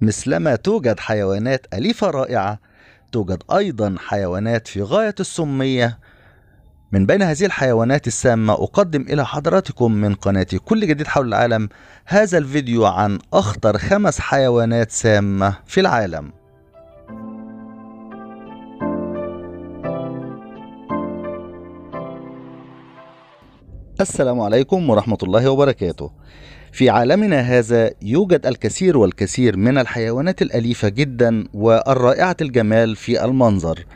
مثلما توجد حيوانات أليفة رائعة توجد أيضا حيوانات في غاية السمية من بين هذه الحيوانات السامة أقدم إلى حضراتكم من قناة كل جديد حول العالم هذا الفيديو عن أخطر خمس حيوانات سامة في العالم السلام عليكم ورحمة الله وبركاته. في عالمنا هذا يوجد الكثير والكثير من الحيوانات الأليفة جدا والرائعة الجمال في المنظر.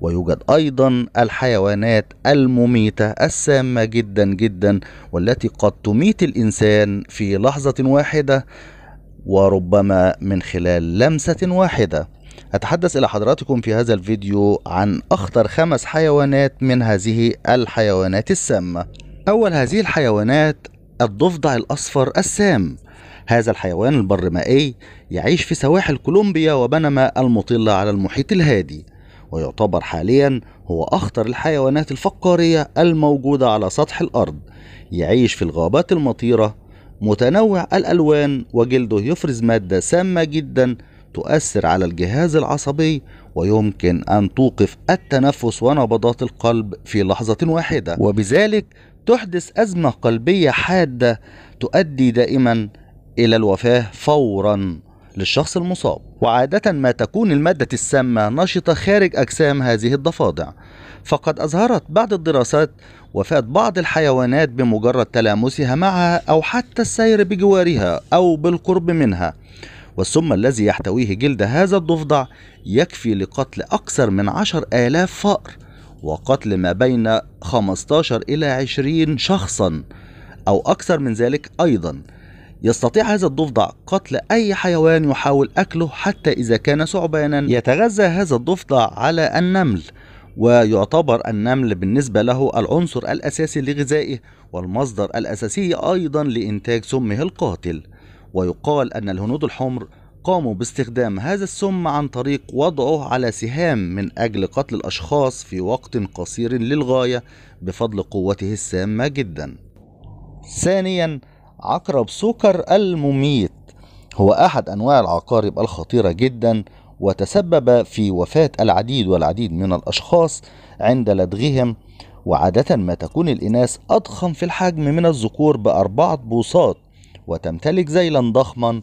ويوجد أيضا الحيوانات المميتة السامة جدا جدا والتي قد تميت الإنسان في لحظة واحدة وربما من خلال لمسة واحدة أتحدث إلى حضراتكم في هذا الفيديو عن أخطر خمس حيوانات من هذه الحيوانات السامة أول هذه الحيوانات الضفدع الأصفر السام هذا الحيوان البرمائي يعيش في سواحل كولومبيا وبنما المطلة على المحيط الهادي ويعتبر حاليا هو أخطر الحيوانات الفقارية الموجودة على سطح الأرض يعيش في الغابات المطيرة متنوع الألوان وجلده يفرز مادة سامة جدا تؤثر على الجهاز العصبي ويمكن أن توقف التنفس ونبضات القلب في لحظة واحدة وبذلك تحدث أزمة قلبية حادة تؤدي دائما إلى الوفاة فورا للشخص المصاب وعادة ما تكون المادة السامة نشطة خارج أجسام هذه الضفادع فقد أظهرت بعض الدراسات وفاة بعض الحيوانات بمجرد تلامسها معها أو حتى السير بجوارها أو بالقرب منها والسم الذي يحتويه جلد هذا الضفدع يكفي لقتل أكثر من عشر آلاف فأر وقتل ما بين 15 إلى 20 شخصا أو أكثر من ذلك أيضا يستطيع هذا الضفدع قتل أي حيوان يحاول أكله حتى إذا كان ثعبانا يتغذى هذا الضفدع على النمل ويعتبر النمل بالنسبة له العنصر الأساسي لغذائه والمصدر الأساسي أيضا لإنتاج سمه القاتل ويقال أن الهنود الحمر قاموا باستخدام هذا السم عن طريق وضعه على سهام من أجل قتل الأشخاص في وقت قصير للغاية بفضل قوته السامة جدا. ثانيا عقرب سكر المميت هو أحد أنواع العقارب الخطيرة جدا وتسبب في وفاة العديد والعديد من الأشخاص عند لدغهم وعادة ما تكون الإناث أضخم في الحجم من الذكور بأربعة بوصات وتمتلك ذيلا ضخما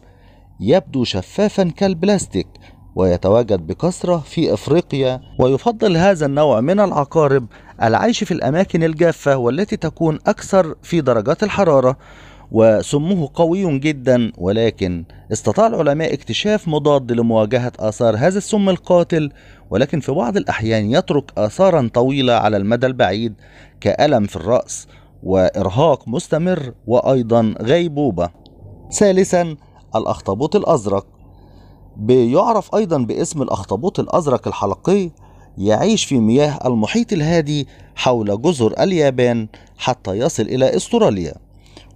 يبدو شفافا كالبلاستيك ويتواجد بكثرة في أفريقيا ويفضل هذا النوع من العقارب العيش في الأماكن الجافة والتي تكون أكثر في درجات الحرارة وسمه قوي جدا ولكن استطاع العلماء اكتشاف مضاد لمواجهة آثار هذا السم القاتل ولكن في بعض الأحيان يترك آثارا طويلة على المدى البعيد كألم في الرأس وإرهاق مستمر وأيضا غيبوبة ثالثا الأخطبوط الأزرق بيعرف أيضا باسم الأخطبوط الأزرق الحلقي يعيش في مياه المحيط الهادي حول جزر اليابان حتى يصل إلى استراليا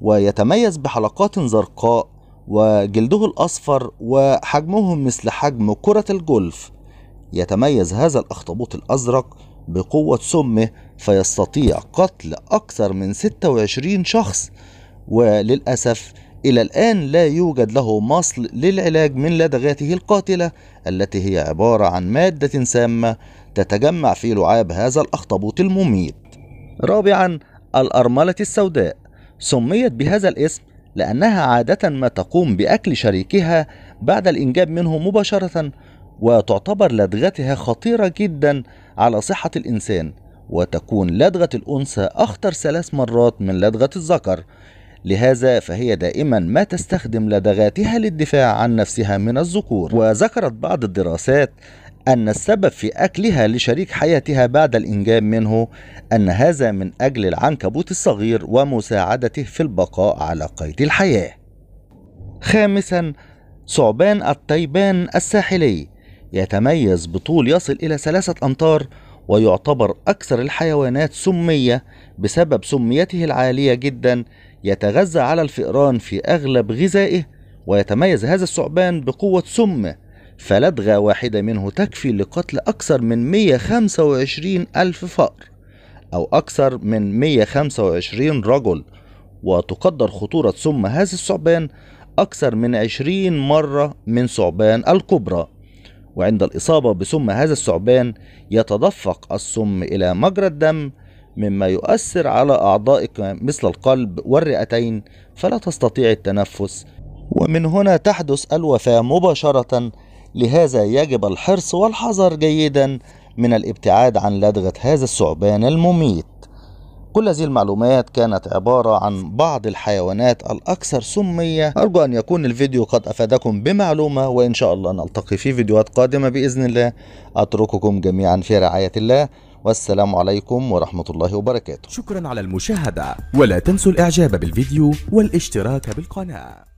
ويتميز بحلقات زرقاء وجلده الأصفر وحجمهم مثل حجم كرة الجولف يتميز هذا الأخطبوط الأزرق بقوة سمه فيستطيع قتل أكثر من 26 شخص وللأسف إلى الآن لا يوجد له مصل للعلاج من لدغاته القاتلة التي هي عبارة عن مادة سامة تتجمع في لعاب هذا الأخطبوط المميت. رابعا الأرملة السوداء سميت بهذا الاسم لأنها عادة ما تقوم بأكل شريكها بعد الإنجاب منه مباشرة وتعتبر لدغتها خطيرة جدا على صحة الإنسان وتكون لدغة الأنثى أخطر ثلاث مرات من لدغة الذكر لهذا فهي دائما ما تستخدم لدغاتها للدفاع عن نفسها من الذكور وذكرت بعض الدراسات أن السبب في أكلها لشريك حياتها بعد الإنجاب منه أن هذا من أجل العنكبوت الصغير ومساعدته في البقاء على قيد الحياة. خامسا ثعبان الطيبان الساحلي يتميز بطول يصل إلى ثلاثة أمتار ويعتبر أكثر الحيوانات سمية بسبب سميته العالية جدا يتغذى على الفئران في أغلب غذائه ويتميز هذا الثعبان بقوة سمه فلدغة واحدة منه تكفي لقتل أكثر من 125 ألف فأر أو أكثر من 125 رجل وتقدر خطورة سم هذا الثعبان أكثر من 20 مرة من ثعبان الكبرى وعند الإصابة بسم هذا الثعبان يتدفق السم إلى مجرى الدم مما يؤثر على أعضائك مثل القلب والرئتين فلا تستطيع التنفس ومن هنا تحدث الوفاة مباشرة لهذا يجب الحرص والحذر جيدا من الابتعاد عن لدغة هذا الثعبان المميت كل هذه المعلومات كانت عبارة عن بعض الحيوانات الأكثر سمية أرجو أن يكون الفيديو قد أفادكم بمعلومة وإن شاء الله نلتقي في فيديوهات قادمة بإذن الله أترككم جميعا في رعاية الله والسلام عليكم ورحمة الله وبركاته شكرا على المشاهدة ولا تنسوا الإعجاب بالفيديو والاشتراك بالقناة